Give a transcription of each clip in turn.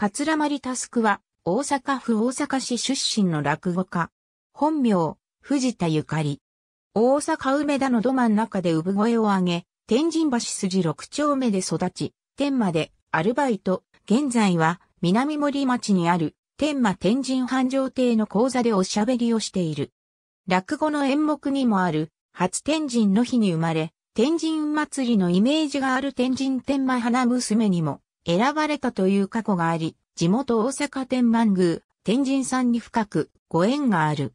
桂丸タスクは、大阪府大阪市出身の落語家。本名、藤田ゆかり。大阪梅田のど真ん中で産声を上げ、天神橋筋六丁目で育ち、天馬でアルバイト、現在は南森町にある天馬天神繁盛亭の講座でおしゃべりをしている。落語の演目にもある、初天神の日に生まれ、天神祭りのイメージがある天神天馬花娘にも選ばれたという過去があり、地元大阪天満宮、天神さんに深くご縁がある。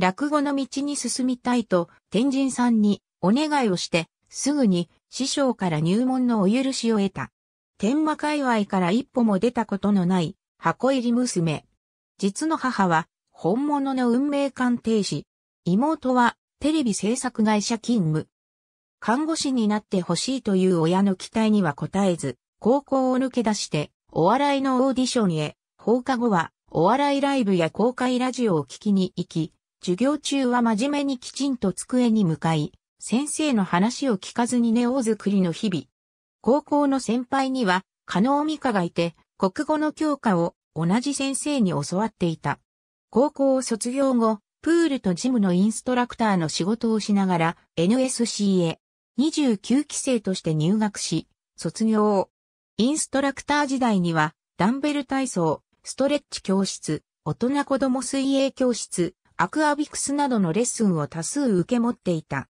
落語の道に進みたいと天神さんにお願いをして、すぐに師匠から入門のお許しを得た。天満界隈から一歩も出たことのない箱入り娘。実の母は本物の運命鑑定士。妹はテレビ制作会社勤務。看護師になってほしいという親の期待には応えず、高校を抜け出して、お笑いのオーディションへ、放課後は、お笑いライブや公開ラジオを聞きに行き、授業中は真面目にきちんと机に向かい、先生の話を聞かずにネオ作りの日々。高校の先輩には、加納美香がいて、国語の教科を同じ先生に教わっていた。高校を卒業後、プールとジムのインストラクターの仕事をしながら NSC へ29期生として入学し、卒業をインストラクター時代には、ダンベル体操、ストレッチ教室、大人子供水泳教室、アクアビクスなどのレッスンを多数受け持っていた。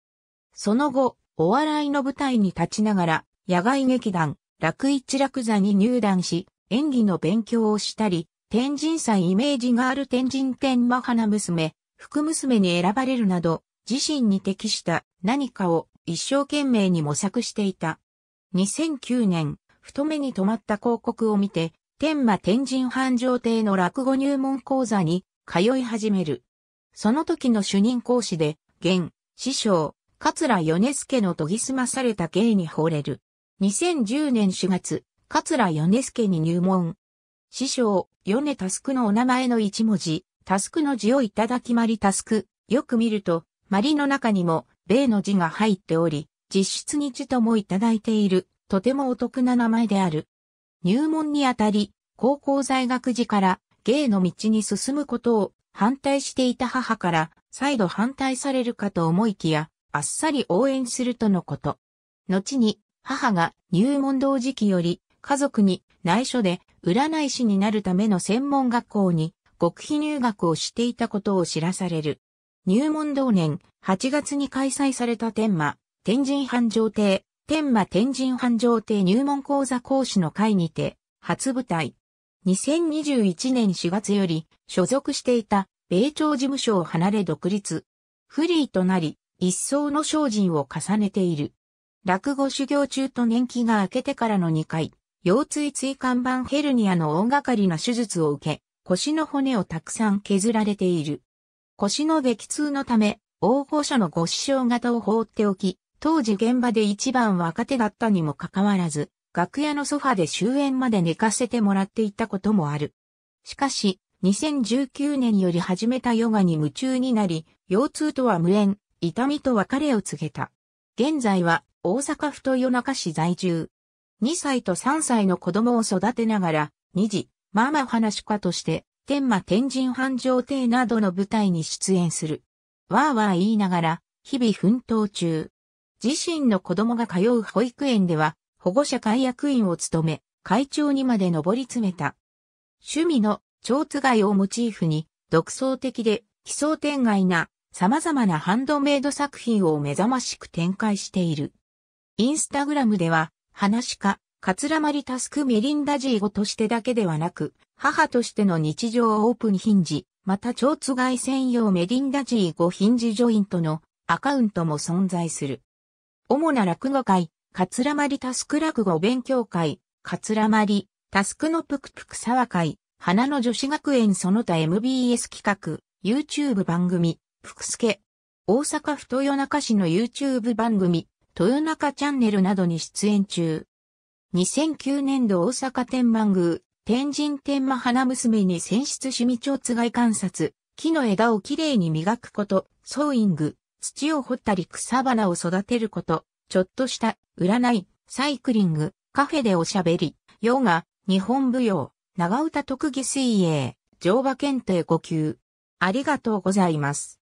その後、お笑いの舞台に立ちながら、野外劇団、楽一楽座に入団し、演技の勉強をしたり、天神祭イメージがある天神天魔花娘、福娘に選ばれるなど、自身に適した何かを一生懸命に模索していた。2009年、太めに止まった広告を見て、天馬天神繁盛亭の落語入門講座に通い始める。その時の主任講師で、現、師匠、桂米助の研ぎ澄まされた芸に惚れる。2010年4月、桂米助に入門。師匠、米タスクのお名前の一文字、タスクの字をいただきまりタスク。よく見ると、まりの中にも、米の字が入っており、実質に字ともいただいているとてもお得な名前である。入門にあたり、高校在学時から芸の道に進むことを反対していた母から再度反対されるかと思いきや、あっさり応援するとのこと。後に母が入門同時期より家族に内緒で占い師になるための専門学校に極秘入学をしていたことを知らされる。入門同年8月に開催された天馬、天神繁盛亭天馬天神繁盛亭入門講座講師の会にて、初舞台。2021年4月より、所属していた、米朝事務所を離れ独立。フリーとなり、一層の精進を重ねている。落語修行中と年季が明けてからの2回、腰椎椎間板ヘルニアの大掛かりな手術を受け、腰の骨をたくさん削られている。腰の激痛のため、大御所のご師匠方を放っておき、当時現場で一番若手だったにもかかわらず、楽屋のソファで終演まで寝かせてもらっていたこともある。しかし、2019年より始めたヨガに夢中になり、腰痛とは無縁、痛みと別れを告げた。現在は大阪府と夜中市在住。2歳と3歳の子供を育てながら、2児、ママ話家として、天馬天神繁盛亭などの舞台に出演する。わーわー言いながら、日々奮闘中。自身の子供が通う保育園では保護者会役員を務め、会長にまで上り詰めた。趣味の蝶津がをモチーフに、独創的で奇想天外な様々なハンドメイド作品を目覚ましく展開している。インスタグラムでは、話家、ラまりタスクメリンダジー語としてだけではなく、母としての日常オープンヒンジ、また蝶津が専用メリンダジーゴヒンジジョイントのアカウントも存在する。主な落語会、かつらまりタスク落語勉強会、かつらまり、タスクのぷくぷく沢会、花の女子学園その他 MBS 企画、YouTube 番組、福助。大阪府豊中市の YouTube 番組、豊中チャンネルなどに出演中。2009年度大阪天満宮、天神天満花娘に選出趣味町津外観察、木の枝をきれいに磨くこと、ソーイング、土を掘ったり草花を育てること、ちょっとした占い、サイクリング、カフェでおしゃべり、ヨガ、日本舞踊、長唄特技水泳、乗馬検定5級。ありがとうございます。